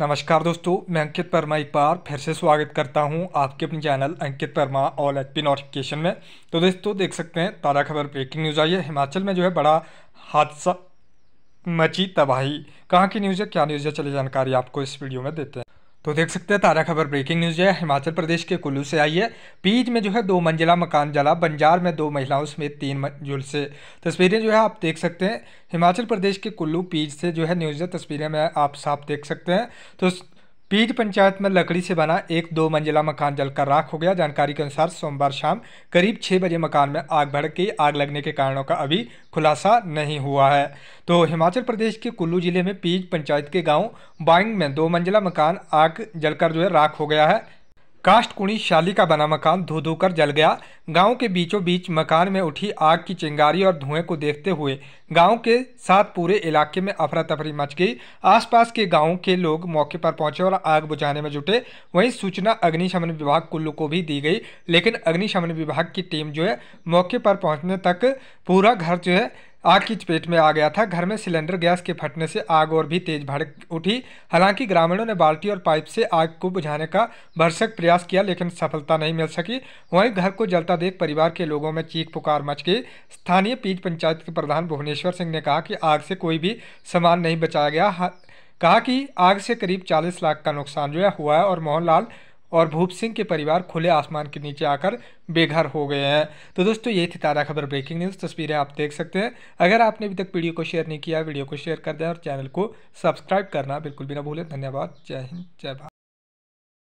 नमस्कार दोस्तों मैं अंकित वर्मा एक बार फिर से स्वागत करता हूं आपके अपने channel Ankit Verma all H P notification में तो दोस्तों देख सकते हैं ताज़ा खबर ब्रेकिंग न्यूज़ आई है हिमाचल में जो है बड़ा हादसा मची तबाही कहाँ की न्यूज़ है क्या न्यूज़ है चलिए जानकारी आपको इस वीडियो में देते हैं तो देख सकते हैं ताज़ा खबर ब्रेकिंग न्यूज है हिमाचल प्रदेश के कुल्लू से आई है पीज में जो है दो मंजिला मकान जला बंजार में दो महिलाओं समेत तीन से तस्वीरें जो है आप देख सकते हैं हिमाचल प्रदेश के कुल्लू पीज से जो है न्यूज तस्वीरें में आप साफ देख सकते हैं तो पीज पंचायत में लकड़ी से बना एक दो मंजिला मकान जलकर राख हो गया जानकारी के अनुसार सोमवार शाम करीब छह बजे मकान में आग भड़क गई आग लगने के कारणों का अभी खुलासा नहीं हुआ है तो हिमाचल प्रदेश के कुल्लू जिले में पीज पंचायत के गांव बाइंग में दो मंजिला मकान आग जलकर जो है राख हो गया है कुणी शाली का बना मकान धो धो कर जल गया गांव के बीचों बीच मकान में उठी आग की चिंगारी और धुएं को देखते हुए गांव के साथ पूरे इलाके में अफरा तफरी मच गई आसपास के गांव के लोग मौके पर पहुंचे और आग बुझाने में जुटे वहीं सूचना अग्निशमन विभाग कुल्लू को भी दी गई लेकिन अग्निशमन विभाग की टीम जो है मौके पर पहुंचने तक पूरा घर जो है आग की चपेट में आ गया था घर में सिलेंडर गैस के फटने से आग और भी तेज भड़क उठी हालांकि ग्रामीणों ने बाल्टी और पाइप से आग को बुझाने का भरसक प्रयास किया लेकिन सफलता नहीं मिल सकी वहीं घर को जलता देख परिवार के लोगों में चीख पुकार मच गई स्थानीय पीठ पंचायत के प्रधान भुवनेश्वर सिंह ने कहा कि आग से कोई भी सामान नहीं बचाया गया कहा कि आग से करीब चालीस लाख का नुकसान जो है हुआ है और मोहनलाल और भूप सिंह के परिवार खुले आसमान के नीचे आकर बेघर हो गए हैं तो दोस्तों ये थी ताज़ा खबर ब्रेकिंग न्यूज़ तस्वीरें आप देख सकते हैं अगर आपने अभी तक वीडियो को शेयर नहीं किया वीडियो को शेयर कर दें और चैनल को सब्सक्राइब करना बिल्कुल भी ना भूलें धन्यवाद जय हिंद जय भारत